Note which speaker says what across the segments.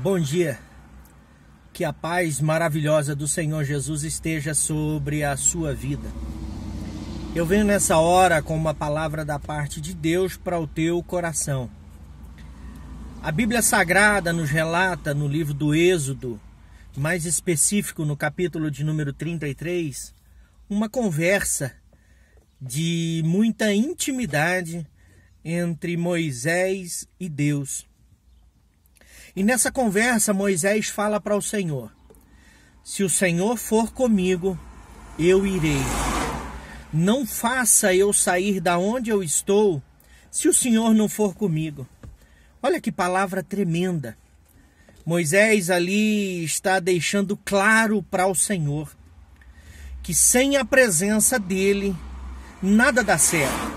Speaker 1: Bom dia. Que a paz maravilhosa do Senhor Jesus esteja sobre a sua vida. Eu venho nessa hora com uma palavra da parte de Deus para o teu coração. A Bíblia Sagrada nos relata no livro do Êxodo, mais específico no capítulo de número 33, uma conversa de muita intimidade entre Moisés e Deus. E nessa conversa, Moisés fala para o Senhor: Se o Senhor for comigo, eu irei. Não faça eu sair da onde eu estou, se o Senhor não for comigo. Olha que palavra tremenda. Moisés ali está deixando claro para o Senhor que sem a presença dele, nada dá certo.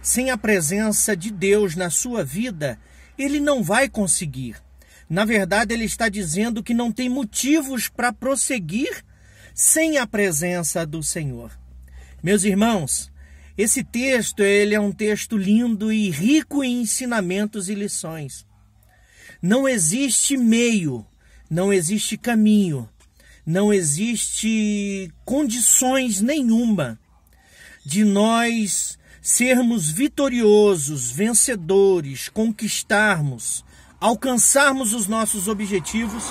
Speaker 1: Sem a presença de Deus na sua vida, ele não vai conseguir. Na verdade, ele está dizendo que não tem motivos para prosseguir sem a presença do Senhor. Meus irmãos, esse texto ele é um texto lindo e rico em ensinamentos e lições. Não existe meio, não existe caminho, não existe condições nenhuma de nós sermos vitoriosos, vencedores, conquistarmos alcançarmos os nossos objetivos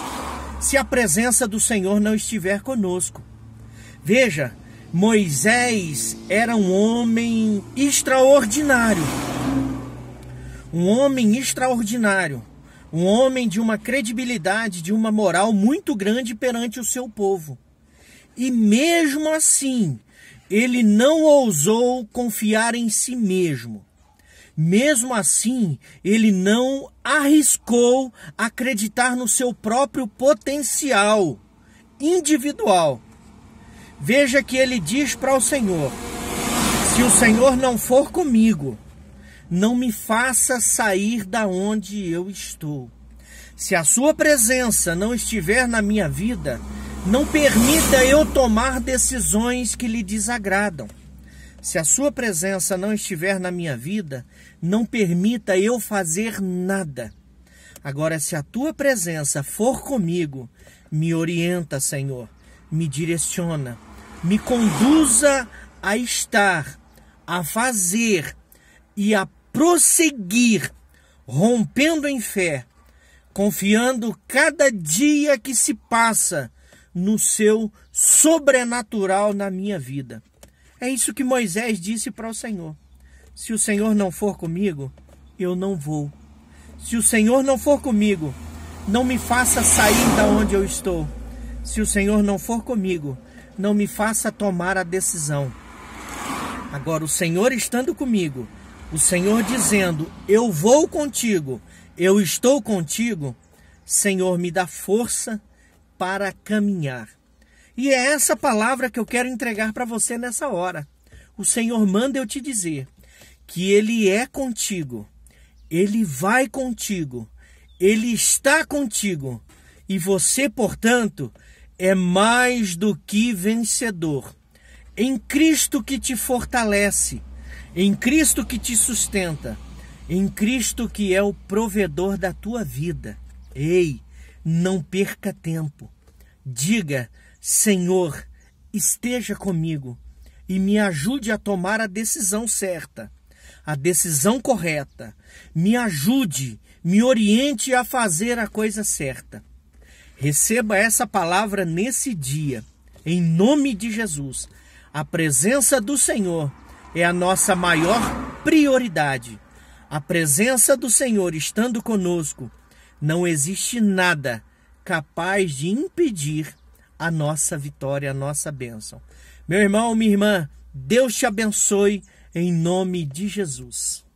Speaker 1: se a presença do Senhor não estiver conosco. Veja, Moisés era um homem extraordinário. Um homem extraordinário. Um homem de uma credibilidade, de uma moral muito grande perante o seu povo. E mesmo assim, ele não ousou confiar em si mesmo. Mesmo assim, ele não arriscou acreditar no seu próprio potencial individual. Veja que ele diz para o Senhor: Se o Senhor não for comigo, não me faça sair da onde eu estou. Se a sua presença não estiver na minha vida, não permita eu tomar decisões que lhe desagradam. Se a sua presença não estiver na minha vida, não permita eu fazer nada. Agora, se a tua presença for comigo, me orienta, Senhor, me direciona, me conduza a estar, a fazer e a prosseguir, rompendo em fé, confiando cada dia que se passa no seu sobrenatural na minha vida. É isso que Moisés disse para o Senhor: Se o Senhor não for comigo, eu não vou. Se o Senhor não for comigo, não me faça sair da onde eu estou. Se o Senhor não for comigo, não me faça tomar a decisão. Agora, o Senhor estando comigo, o Senhor dizendo: Eu vou contigo, eu estou contigo, Senhor, me dá força para caminhar. E é essa palavra que eu quero entregar para você nessa hora. O Senhor manda eu te dizer que Ele é contigo, Ele vai contigo, Ele está contigo, e você, portanto, é mais do que vencedor. Em Cristo que te fortalece, em Cristo que te sustenta, em Cristo que é o provedor da tua vida. Ei, não perca tempo. Diga Senhor, esteja comigo e me ajude a tomar a decisão certa, a decisão correta. Me ajude, me oriente a fazer a coisa certa. Receba essa palavra nesse dia, em nome de Jesus. A presença do Senhor é a nossa maior prioridade. A presença do Senhor estando conosco, não existe nada capaz de impedir a nossa vitória, a nossa bênção. Meu irmão, minha irmã, Deus te abençoe em nome de Jesus.